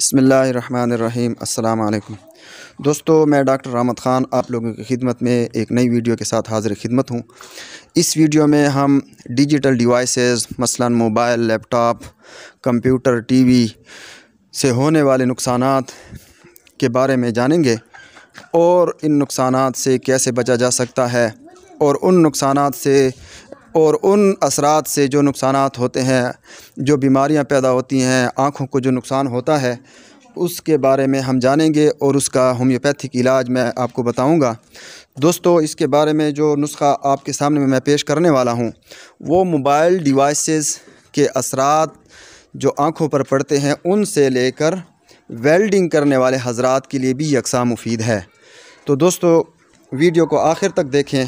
बसमीम् अल्लाम दोस्तों मैं डॉक्टर रामत ख़ान आप लोगों की खिदमत में एक नई वीडियो के साथ हाजिर खिदमत हूँ इस वीडियो में हम डिजिटल डिवाइसेस मसलन मोबाइल लैपटॉप कंप्यूटर टीवी से होने वाले नुकसान के बारे में जानेंगे और इन नुकसान से कैसे बचा जा सकता है और उन नुकसान से और उन असरात से जो नुकसान होते हैं जो बीमारियां पैदा होती हैं आँखों को जो नुकसान होता है उसके बारे में हम जानेंगे और उसका होम्योपैथिक इलाज मैं आपको बताऊंगा दोस्तों इसके बारे में जो नुस्खा आपके सामने में मैं पेश करने वाला हूं वो मोबाइल डिवाइसेस के असरात जो आँखों पर पड़ते हैं उनसे लेकर वेल्डिंग करने वाले हजरात के लिए भी यकसा मुफीद है तो दोस्तों वीडियो को आखिर तक देखें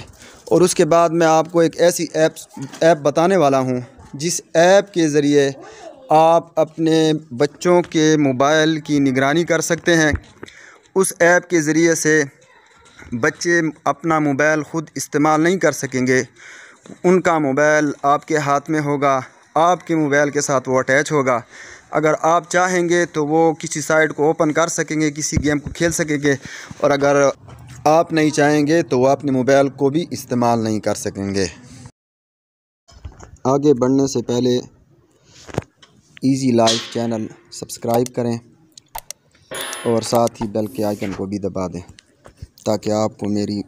और उसके बाद मैं आपको एक ऐसी ऐप ऐप बताने वाला हूँ जिस ऐप के ज़रिए आप अपने बच्चों के मोबाइल की निगरानी कर सकते हैं उस ऐप के ज़रिए से बच्चे अपना मोबाइल ख़ुद इस्तेमाल नहीं कर सकेंगे उनका मोबाइल आपके हाथ में होगा आपके मोबाइल के साथ वो अटैच होगा अगर आप चाहेंगे तो वो किसी साइट को ओपन कर सकेंगे किसी गेम को खेल सकेंगे और अगर आप नहीं चाहेंगे तो वह अपने मोबाइल को भी इस्तेमाल नहीं कर सकेंगे आगे बढ़ने से पहले इजी लाइफ चैनल सब्सक्राइब करें और साथ ही बेल के आइकन को भी दबा दें ताकि आपको मेरी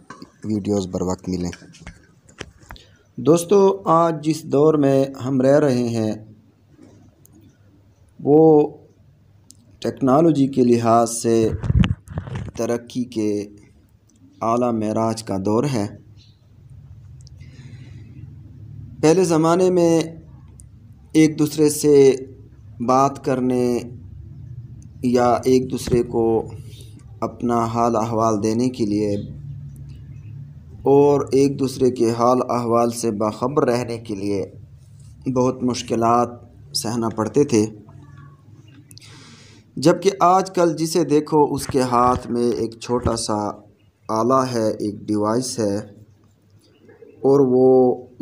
वीडियोस बर वक्त मिलें दोस्तों आज जिस दौर में हम रह रहे हैं वो टेक्नोलॉजी के लिहाज से तरक्की के आला मराज का दौर है पहले ज़माने में एक दूसरे से बात करने या एक दूसरे को अपना हाल अहवाल देने के लिए और एक दूसरे के हाल अहवाल से बाखबर रहने के लिए बहुत मुश्किल सहना पड़ते थे जबकि आजकल जिसे देखो उसके हाथ में एक छोटा सा आला है एक डिवाइस है और वो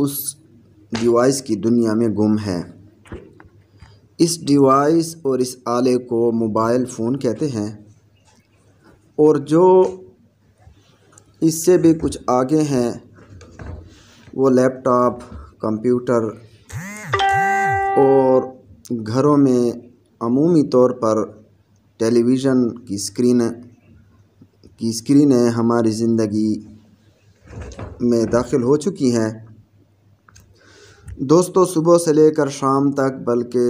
उस डिवाइस की दुनिया में गुम है इस डिवाइस और इस आले को मोबाइल फ़ोन कहते हैं और जो इससे भी कुछ आगे हैं वो लैपटॉप कंप्यूटर और घरों में अमूमी तौर पर टेलीविज़न की स्क्रीन की स्क्रीनें हमारी ज़िंदगी में दाखिल हो चुकी हैं दोस्तों सुबह से लेकर शाम तक बल्कि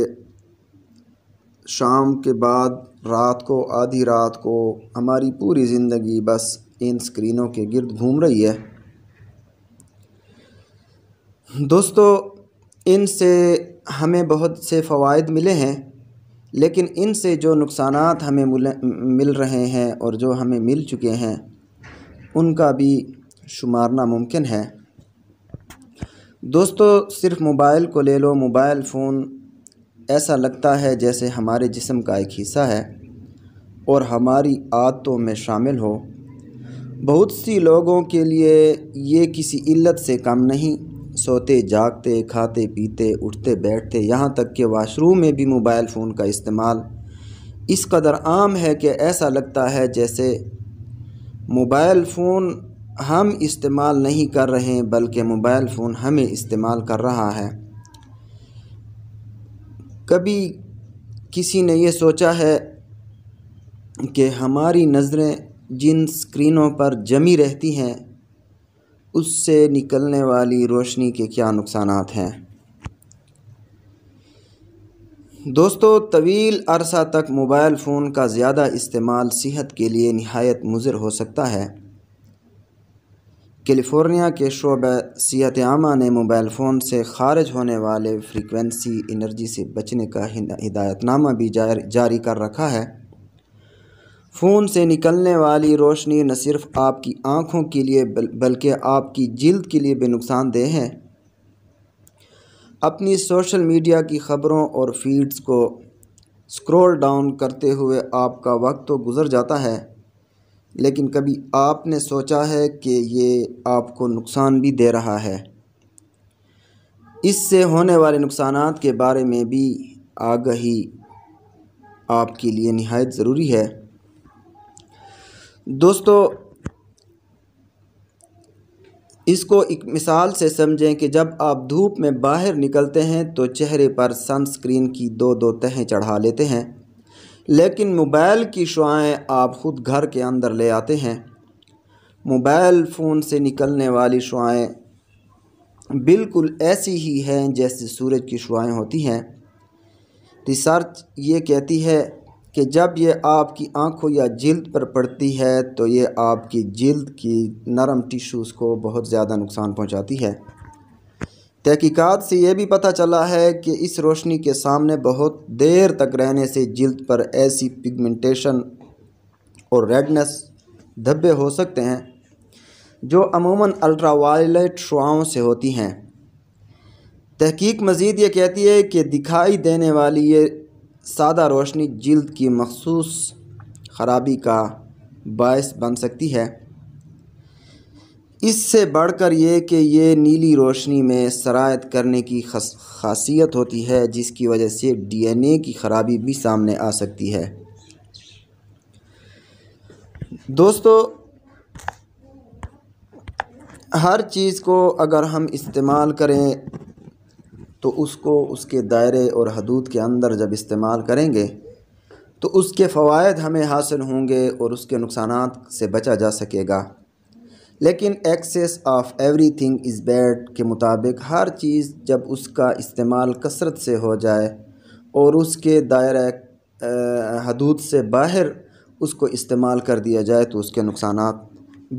शाम के बाद रात को आधी रात को हमारी पूरी ज़िंदगी बस इन स्क्रीनों के गिर्द घूम रही है दोस्तों इनसे हमें बहुत से फ़वाद मिले हैं लेकिन इनसे जो नुकसान हमें मिल रहे हैं और जो हमें मिल चुके हैं उनका भी शुमार नामुमकिन है दोस्तों सिर्फ मोबाइल को ले लो मोबाइल फ़ोन ऐसा लगता है जैसे हमारे जिस्म का एक हिस्सा है और हमारी आदतों में शामिल हो बहुत सी लोगों के लिए ये किसी इल्लत से कम नहीं सोते जागते खाते पीते उठते बैठते यहाँ तक कि वाशरूम में भी मोबाइल फ़ोन का इस्तेमाल इस कदर आम है कि ऐसा लगता है जैसे मोबाइल फ़ोन हम इस्तेमाल नहीं कर रहे हैं बल्कि मोबाइल फ़ोन हमें इस्तेमाल कर रहा है कभी किसी ने यह सोचा है कि हमारी नज़रें जिन स्क्रीनों पर जमी रहती हैं उससे निकलने वाली रोशनी के क्या नुकसान हैं दोस्तों तवील अरसा तक मोबाइल फ़ोन का ज़्यादा इस्तेमाल सेहत के लिए नहायत मुजर हो सकता है कैलिफोर्निया के शोबे सेहत आमा ने मोबाइल फ़ोन से खारिज होने वाले फ्रीक्वेंसी एनर्जी से बचने का हिदायतनामा भी जारी कर रखा है फ़ोन से निकलने वाली रोशनी न सिर्फ आपकी आँखों के लिए बल्कि आपकी जल्द के लिए भी नुकसानदेह है अपनी सोशल मीडिया की ख़बरों और फीड्स को स्क्रॉल डाउन करते हुए आपका वक्त तो गुज़र जाता है लेकिन कभी आपने सोचा है कि ये आपको नुकसान भी दे रहा है इससे होने वाले नुकसान के बारे में भी आगही आपके लिए नहायत ज़रूरी है दोस्तों इसको एक मिसाल से समझें कि जब आप धूप में बाहर निकलते हैं तो चेहरे पर सनस्क्रीन की दो दो तहें चढ़ा लेते हैं लेकिन मोबाइल की शुआएँ आप ख़ुद घर के अंदर ले आते हैं मोबाइल फ़ोन से निकलने वाली शुआएँ बिल्कुल ऐसी ही हैं जैसे सूरज की शुआएँ होती हैं रिसर्च ये कहती है कि जब ये आपकी आँखों या जिल्द पर पड़ती है तो ये आपकी जिल्द की नरम टिश्यूज़ को बहुत ज़्यादा नुकसान पहुँचाती है तहकीकात से ये भी पता चला है कि इस रोशनी के सामने बहुत देर तक रहने से जिल्द पर ऐसी पिगमेंटेशन और रेडनेस धब्बे हो सकते हैं जो अमूमन अल्ट्रावायलेट शुआओं से होती हैं तहकीक मज़ीद ये कहती है कि दिखाई देने वाली ये सादा रोशनी जल्द की मखसूस ख़राबी का बायस बन सकती है इससे बढ़कर ये कि यह नीली रोशनी में शरात करने की खासियत होती है जिसकी वजह से डीएनए की ख़राबी भी सामने आ सकती है दोस्तों हर चीज़ को अगर हम इस्तेमाल करें तो उसको उसके दायरे और हदूद के अंदर जब इस्तेमाल करेंगे तो उसके फ़वाद हमें हासिल होंगे और उसके नुकसान से बचा जा सकेगा लेकिन excess of everything is bad के मुताबिक हर चीज़ जब उसका इस्तेमाल कसरत से हो जाए और उसके दायरे हदूद से बाहर उसको इस्तेमाल कर दिया जाए तो उसके नुकसान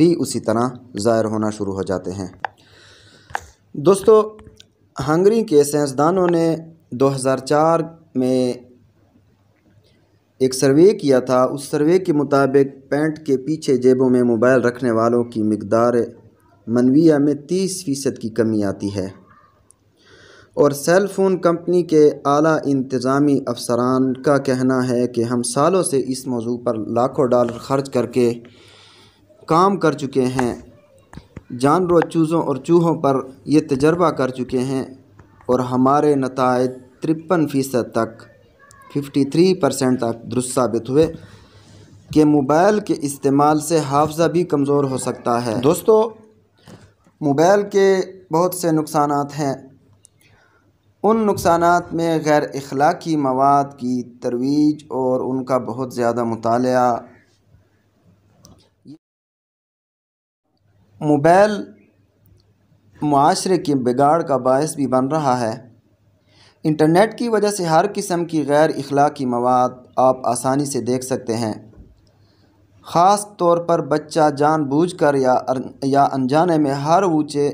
भी उसी तरह ज़ाहिर होना शुरू हो जाते हैं दोस्तों हंगरी के साइंसदानों ने 2004 में एक सर्वे किया था उस सर्वे के मुताबिक पैंट के पीछे जेबों में मोबाइल रखने वालों की मकदार मनविया में 30 फ़ीसद की कमी आती है और सेल फ़ोन कंपनी के आला इंतज़ामी अफसरान का कहना है कि हम सालों से इस मौजू पर लाखों डॉलर खर्च करके काम कर चुके हैं जानवर चूज़ों और चूहों पर ये तजर्बा कर चुके हैं और हमारे नतज तिरपन फ़ीसद तक 53 परसेंट तक दुरुस्त साबित हुए कि मोबाइल के इस्तेमाल से हाफजा भी कमज़ोर हो सकता है दोस्तों मोबाइल के बहुत से नुकसान हैं उन नुकसान में गैर अखलाक़ी मवाद की तरवीज और उनका बहुत ज़्यादा मताल मोबाइल माशरे के बिगाड़ का बायस भी बन रहा है इंटरनेट की वजह से हर किस्म की गैर अखलाकी मवाद आप आसानी से देख सकते हैं ख़ास तौर पर बच्चा जानबूझकर या या अनजाने में हर ऊँचे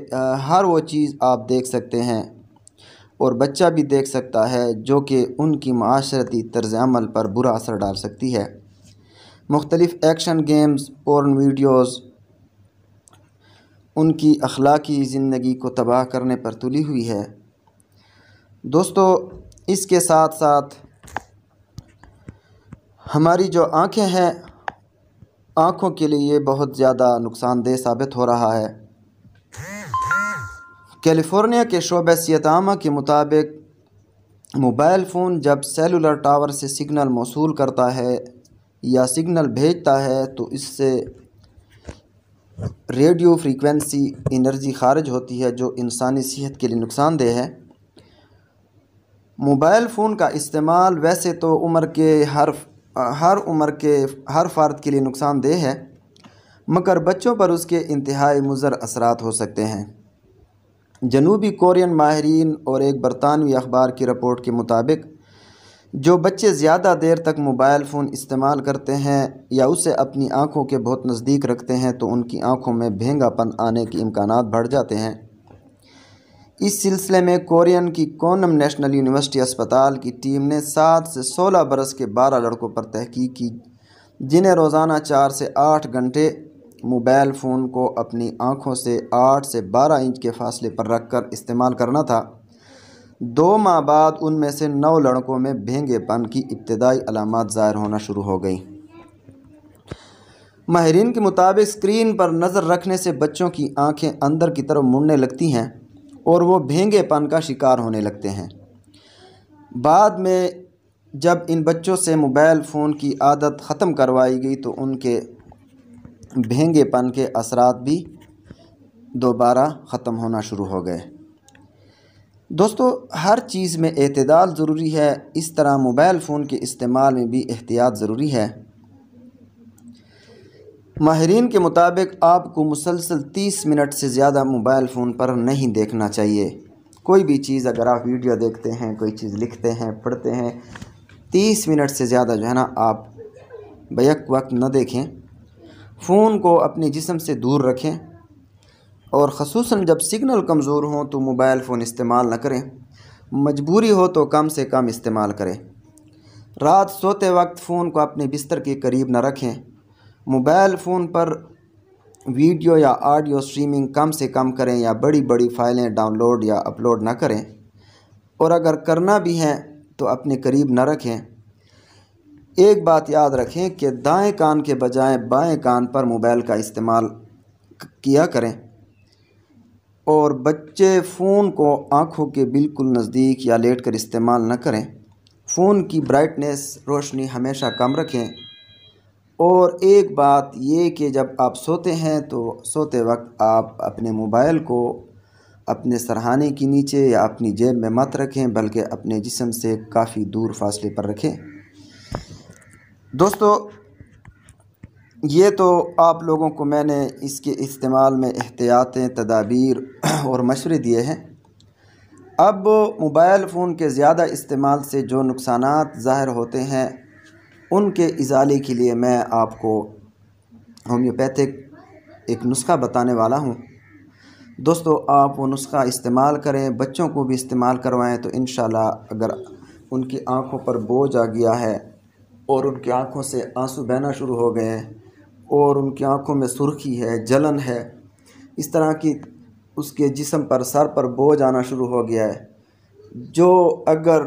हर वो चीज़ आप देख सकते हैं और बच्चा भी देख सकता है जो कि उनकी माशरती तर्ज अमल पर बुरा असर डाल सकती है मुख्तलिफ़ एक्शन गेम्स पोर्न वीडियोज़ उनकी अखलाकी ज़िंदगी को तबाह करने पर तुली हुई है दोस्तों इसके साथ साथ हमारी जो आंखें हैं आंखों के लिए बहुत ज़्यादा नुकसानदेह साबित हो रहा है कैलिफोर्निया के शोबे सतामा के मुताबिक मोबाइल फ़ोन जब सेलुलर टावर से सिग्नल मौसू करता है या सिग्नल भेजता है तो इससे रेडियो फ्रीक्वेंसी एनर्जी खारिज होती है जो इंसानी सेहत के लिए नुकसानदेह है मोबाइल फ़ोन का इस्तेमाल वैसे तो उम्र के हर हर उम्र के हर फ़र्द के लिए नुकसानदेह है मगर बच्चों पर उसके इंतहाई मुजर असरात हो सकते हैं जनूबी कोरियन माहरीन और एक बरतानवी अखबार की रिपोर्ट के मुताबिक जो बच्चे ज़्यादा देर तक मोबाइल फ़ोन इस्तेमाल करते हैं या उसे अपनी आँखों के बहुत नज़दीक रखते हैं तो उनकी आँखों में भेंगापन आने के इम्कान बढ़ जाते हैं इस सिलसिले में कोरियन की कोनम नेशनल यूनिवर्सिटी अस्पताल की टीम ने सात से सोलह बरस के बारह लड़कों पर तहकीक की जिन्हें रोज़ाना चार से आठ घंटे मोबाइल फ़ोन को अपनी आँखों से आठ से बारह इंच के फासले पर रख कर इस्तेमाल करना था दो माह बाद उनमें से नौ लड़कों में भेंगेपन की इब्तदाई अलामत ज़ाहिर होना शुरू हो गई माहरीन के मुताबिक स्क्रीन पर नज़र रखने से बच्चों की आंखें अंदर की तरफ मुड़ने लगती हैं और वो भेंगेपन का शिकार होने लगते हैं बाद में जब इन बच्चों से मोबाइल फ़ोन की आदत ख़त्म करवाई गई तो उनके भेंगेपन के असरात भी दोबारा ख़त्म होना शुरू हो गए दोस्तों हर चीज़ में अतदाल ज़रूरी है इस तरह मोबाइल फ़ोन के इस्तेमाल में भी एहतियात ज़रूरी है माहरीन के मुताबिक आपको मुसलसल तीस मिनट से ज़्यादा मोबाइल फ़ोन पर नहीं देखना चाहिए कोई भी चीज़ अगर आप वीडियो देखते हैं कोई चीज़ लिखते हैं पढ़ते हैं तीस मिनट से ज़्यादा जो है ना आप बैक वक्त न देखें फ़ोन को अपने जिसम से दूर रखें और खसूस जब सिग्नल कमज़ोर हों तो मोबाइल फ़ोन इस्तेमाल न करें मजबूरी हो तो कम से कम इस्तेमाल करें रात सोते वक्त फ़ोन को अपने बिस्तर के करीब न रखें मोबाइल फ़ोन पर वीडियो या ऑडियो स्ट्रीमिंग कम से कम करें या बड़ी बड़ी फ़ाइलें डाउनलोड या अपलोड ना करें और अगर करना भी है तो अपने करीब न रखें एक बात याद रखें कि दाएं कान के बजाय बाएं कान पर मोबाइल का इस्तेमाल किया करें और बच्चे फ़ोन को आँखों के बिल्कुल नज़दीक या लेट कर इस्तेमाल न करें फ़ोन की ब्राइटनेस रोशनी हमेशा कम रखें और एक बात ये कि जब आप सोते हैं तो सोते वक्त आप अपने मोबाइल को अपने सरहाने के नीचे या अपनी जेब में मत रखें बल्कि अपने जिसम से काफ़ी दूर फासले पर रखें दोस्तों ये तो आप लोगों को मैंने इसके इस्तेमाल में एहतियातें तदाबीर और मशवरे दिए हैं अब मोबाइल फ़ोन के ज़्यादा इस्तेमाल से जो नुकसान ज़ाहिर होते हैं उनके इजाले के लिए मैं आपको होम्योपैथिक एक नुस्खा बताने वाला हूँ दोस्तों आप वो नुस्खा इस्तेमाल करें बच्चों को भी इस्तेमाल करवाएं तो इन अगर उनकी आँखों पर बोझ आ गया है और उनकी आँखों से आंसू बहना शुरू हो गए हैं और उनकी आँखों में सुर्खी है जलन है इस तरह की उसके जिसम पर सर पर बोझ आना शुरू हो गया है जो अगर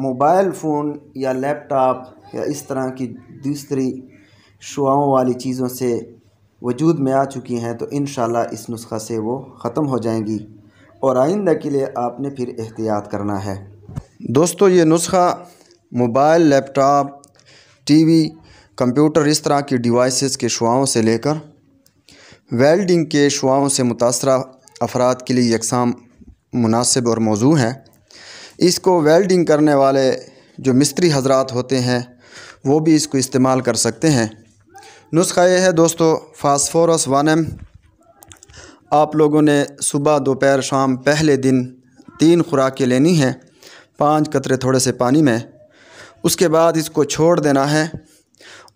मोबाइल फ़ोन या लैपटॉप या इस तरह की दूसरी शुआओं वाली चीज़ों से वजूद में आ चुकी हैं तो इन इस नुस्खा से वो ख़त्म हो जाएंगी और आइंदा के लिए आपने फिर एहतियात करना है दोस्तों ये नुस्खा मोबाइल लैपटॉप टीवी कंप्यूटर इस तरह की डिवाइसेस के शुआओं से लेकर वेल्डिंग के शुआओं से मुतासर अफराद के लिए यकसाम मुनासिब और मौजू है इसको वेल्डिंग करने वाले जो मिस्त्री हजरात होते हैं वो भी इसको इस्तेमाल कर सकते हैं नुस्खा ये है दोस्तों फास्फोरस वन एम आप लोगों ने सुबह दोपहर शाम पहले दिन तीन खुराकें लेनी हैं पांच कतरे थोड़े से पानी में उसके बाद इसको छोड़ देना है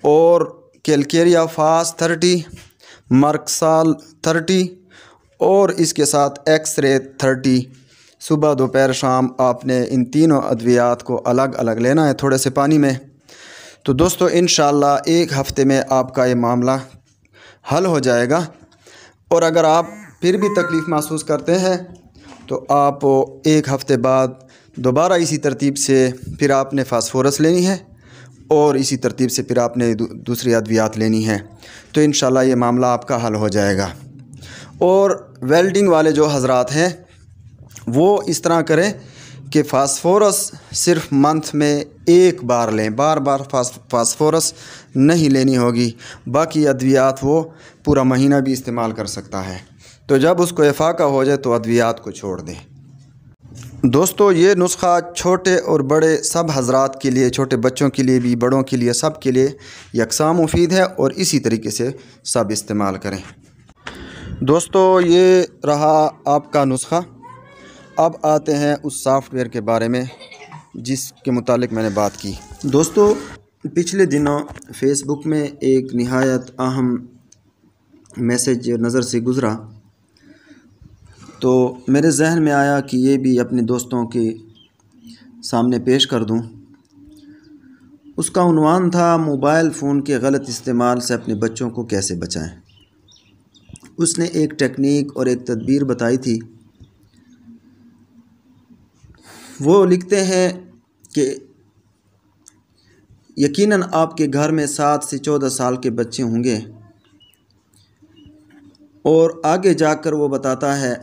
और कैलकेरिया फास थर्टी मर्कसाल थर्टी और इसके साथ एक्स रे थर्टी सुबह दोपहर शाम आपने इन तीनों अद्वियात को अलग अलग लेना है थोड़े से पानी में तो दोस्तों इन एक हफ़्ते में आपका ये मामला हल हो जाएगा और अगर आप फिर भी तकलीफ़ महसूस करते हैं तो आप एक हफ़्ते बाद दोबारा इसी तरतीब से फिर आपने फास्फोरस लेनी है और इसी तरतीब से फिर आपने दूसरी अद्वियात लेनी है तो इन ये मामला आपका हल हो जाएगा और वेल्डिंग वाले जो हजरात हैं वो इस तरह करें कि फास्फोरस सिर्फ मंथ में एक बार लें बार बार फास्फोरस नहीं लेनी होगी बाकी अद्वियात वो पूरा महीना भी इस्तेमाल कर सकता है तो जब उसको इफाका हो जाए तो अद्वियात को छोड़ दें दोस्तों ये नुस्खा छोटे और बड़े सब हजरात के लिए छोटे बच्चों के लिए भी बड़ों के लिए सब के लिए यकसा मुफीद है और इसी तरीके से सब इस्तेमाल करें दोस्तों ये रहा आपका नुस्खा अब आते हैं उस सॉफ्टवेयर के बारे में जिसके मुतालिक मैंने बात की दोस्तों पिछले दिनों फेसबुक में एक नहायत अहम मैसेज नज़र से गुज़रा तो मेरे जहन में आया कि ये भी अपने दोस्तों के सामने पेश कर दूं। उसका उनवान था मोबाइल फ़ोन के गलत इस्तेमाल से अपने बच्चों को कैसे बचाएं उसने एक टेक्निक और एक तदबीर बताई थी वो लिखते हैं कि यकीनन आपके घर में सात से चौदह साल के बच्चे होंगे और आगे जाकर वो बताता है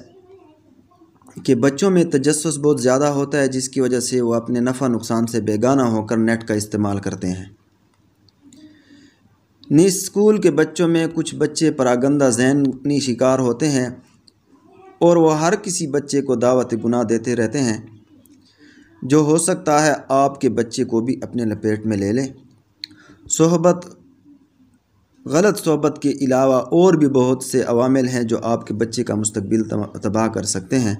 कि बच्चों में तजस बहुत ज़्यादा होता है जिसकी वजह से वो अपने नफ़ा नुकसान से बेगाना होकर नेट का इस्तेमाल करते हैं नि स्कूल के बच्चों में कुछ बच्चे परागंदा जहनी शिकार होते हैं और वह हर किसी बच्चे को दावत गुना देते रहते हैं जो हो सकता है आपके बच्चे को भी अपने लपेट में ले लें सोहबत गलत सोहबत के अलावा और भी बहुत से अवामिल हैं जो आपके बच्चे का मुस्तबिल तबाह कर सकते हैं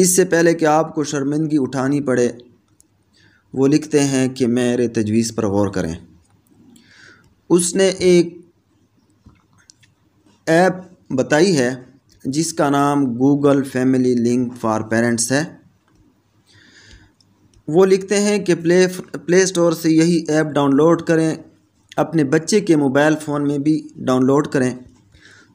इससे पहले कि आपको शर्मिंदगी उठानी पड़े वो लिखते हैं कि मेरे तजवीज़ पर गौर करें उसने एक ऐप बताई है जिसका नाम Google Family Link for parents है वो लिखते हैं कि प्ले प्ले स्टोर से यही ऐप डाउनलोड करें अपने बच्चे के मोबाइल फ़ोन में भी डाउनलोड करें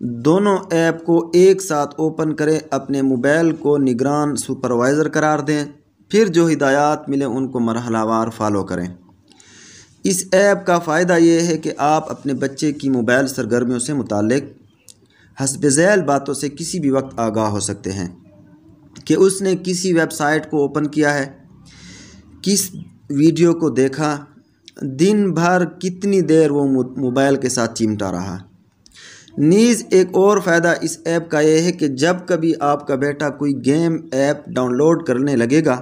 दोनों ऐप को एक साथ ओपन करें अपने मोबाइल को निगरान सुपरवाइज़र करार दें फिर जो हिदायत मिले उनको मरहलावार फॉलो करें इस ऐप का फ़ायदा ये है कि आप अपने बच्चे की मोबाइल सरगर्मियों से मुतक हसब झैल बातों से किसी भी वक्त आगाह हो सकते हैं कि उसने किसी वेबसाइट को ओपन किया है किस वीडियो को देखा दिन भर कितनी देर वो मोबाइल के साथ चिमटा रहा नीज़ एक और फ़ायदा इस ऐप का यह है कि जब कभी आपका बेटा कोई गेम ऐप डाउनलोड करने लगेगा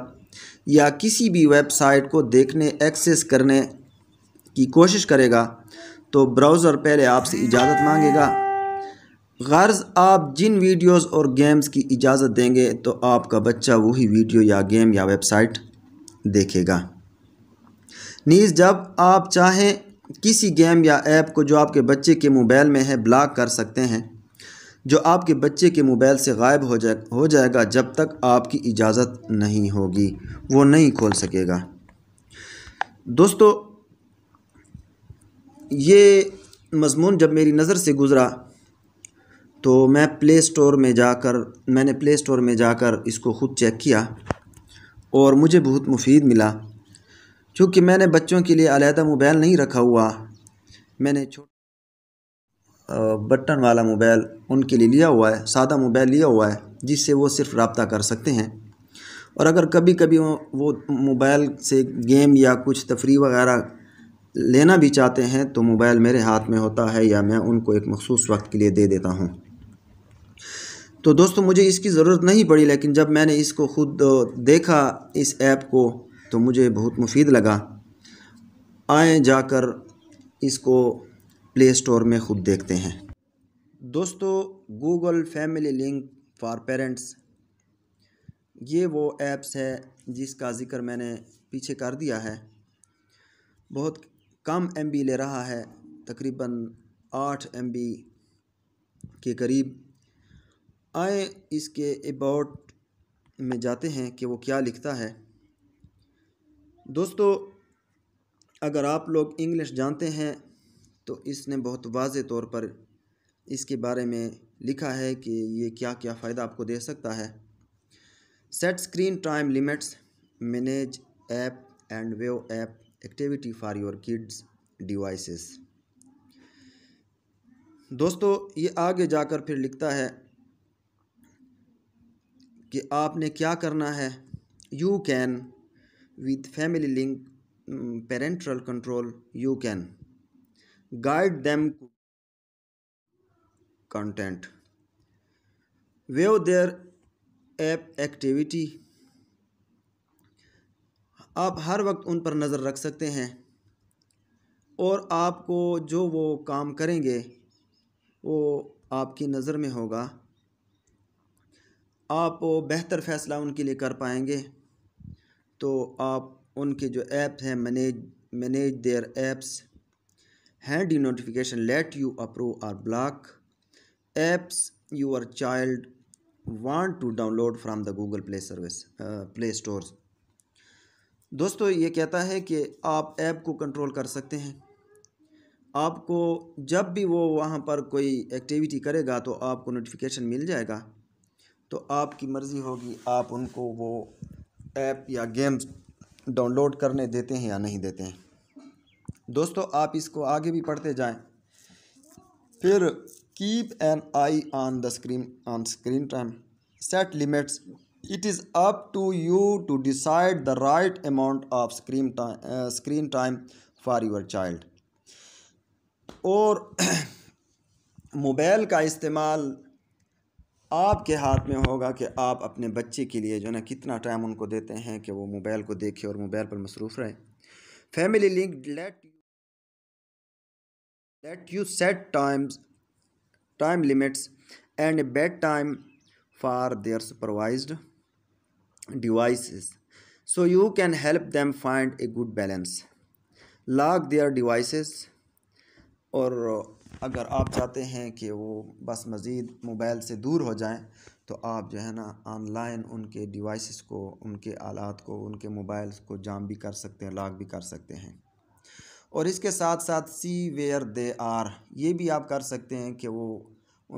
या किसी भी वेबसाइट को देखने एक्सेस करने की कोशिश करेगा तो ब्राउज़र पहले आपसे इजाज़त मांगेगा गर्ज आप जिन वीडियोस और गेम्स की इजाज़त देंगे तो आपका बच्चा वही वीडियो या गेम या वेबसाइट देखेगा नीज़ जब आप चाहें किसी गेम या ऐप को जो आपके बच्चे के मोबाइल में है ब्लॉक कर सकते हैं जो आपके बच्चे के मोबाइल से गायब हो जाए हो जाएगा जब तक आपकी इजाज़त नहीं होगी वो नहीं खोल सकेगा दोस्तों ये मजमून जब मेरी नज़र से गुज़रा तो मैं प्ले स्टोर में जाकर मैंने प्ले स्टोर में जाकर इसको ख़ुद चेक किया और मुझे बहुत मुफीद मिला चूँकि मैंने बच्चों के लिए अलहदा मोबाइल नहीं रखा हुआ मैंने छोटा बटन वाला मोबाइल उनके लिए लिया हुआ है सादा मोबाइल लिया हुआ है जिससे वो सिर्फ रबता कर सकते हैं और अगर कभी कभी वो मोबाइल से गेम या कुछ तफरी वगैरह लेना भी चाहते हैं तो मोबाइल मेरे हाथ में होता है या मैं उनको एक मखसूस वक्त के लिए दे देता हूँ तो दोस्तों मुझे इसकी ज़रूरत नहीं पड़ी लेकिन जब मैंने इसको ख़ुद देखा इस ऐप को तो मुझे बहुत मुफीद लगा आए जाकर इसको प्ले स्टोर में ख़ुद देखते हैं दोस्तों Google Family Link for parents ये वो ऐप्स है जिसका ज़िक्र मैंने पीछे कर दिया है बहुत कम एम ले रहा है तकरीबन आठ एम के करीब आए इसके अबाउट में जाते हैं कि वो क्या लिखता है दोस्तों अगर आप लोग इंग्लिश जानते हैं तो इसने बहुत वाज तौर पर इसके बारे में लिखा है कि ये क्या क्या फ़ायदा आपको दे सकता है set screen time limits manage app and view app activity for your kids devices दोस्तों ये आगे जाकर फिर लिखता है कि आपने क्या करना है you can with family link um, parental control you can guide them content view their app activity आप हर वक्त उन पर नज़र रख सकते हैं और आपको जो वो काम करेंगे वो आपकी नज़र में होगा आप बेहतर फ़ैसला उनके लिए कर पाएंगे तो आप उनके जो ऐप हैं manage manage their apps send you notification let you approve or block apps your child want to download from the Google Play service Play Store दोस्तों ये कहता है कि आप ऐप को कंट्रोल कर सकते हैं आपको जब भी वो वहाँ पर कोई एक्टिविटी करेगा तो आपको नोटिफिकेशन मिल जाएगा तो आपकी मर्ज़ी होगी आप उनको वो ऐप या गेम्स डाउनलोड करने देते हैं या नहीं देते हैं दोस्तों आप इसको आगे भी पढ़ते जाएं फिर keep an eye on the screen on screen time set limits it is up to you to decide the right amount of screen time screen time for your child और मोबाइल का इस्तेमाल आपके हाथ में होगा कि आप अपने बच्चे के लिए जो है ना कितना टाइम उनको देते हैं कि वो मोबाइल को देखे और मोबाइल पर मसरूफ़ रहे Family Link let let you set times time limits and bedtime for their supervise devices so you can help them find a good balance lock their device और अगर आप चाहते हैं कि वो बस मज़ीद मोबाइल से दूर हो जाएं तो आप जो है ना ऑनलाइन उनके डिवाइसेस को उनके आलात को उनके मोबाइल को जाम भी कर सकते हैं लॉक भी कर सकते हैं और इसके साथ साथ सी वेयर दे आर ये भी आप कर सकते हैं कि वो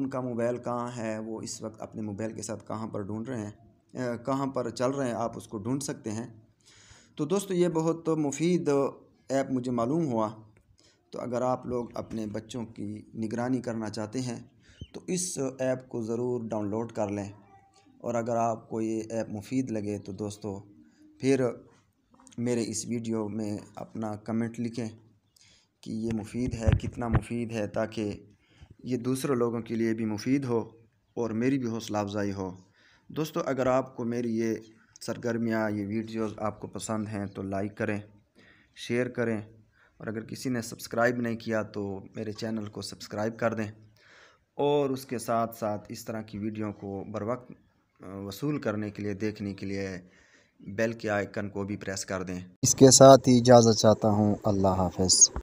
उनका मोबाइल कहाँ है वो इस वक्त अपने मोबाइल के साथ कहाँ पर ढूंढ रहे हैं कहाँ पर चल रहे हैं आप उसको ढूंढ सकते हैं तो दोस्तों ये बहुत तो मुफीद ऐप मुझे मालूम हुआ तो अगर आप लोग अपने बच्चों की निगरानी करना चाहते हैं तो इस ऐप को ज़रूर डाउनलोड कर लें और अगर आपको ये ऐप मुफीद लगे तो दोस्तों फिर मेरे इस वीडियो में अपना कमेंट लिखें कि ये मुफीद है कितना मुफीद है ताकि ये दूसरे लोगों के लिए भी मुफीद हो और मेरी भी हौसला अफजाई हो दोस्तों अगर आपको मेरी ये सरगर्मियाँ ये वीडियोस आपको पसंद हैं तो लाइक करें शेयर करें और अगर किसी ने सब्सक्राइब नहीं किया तो मेरे चैनल को सब्सक्राइब कर दें और उसके साथ साथ इस तरह की वीडियो को बर वक्त वसूल करने के लिए देखने के लिए बेल के आइकन को भी प्रेस कर दें इसके साथ ही इजाज़त चाहता हूँ अल्लाह हाफ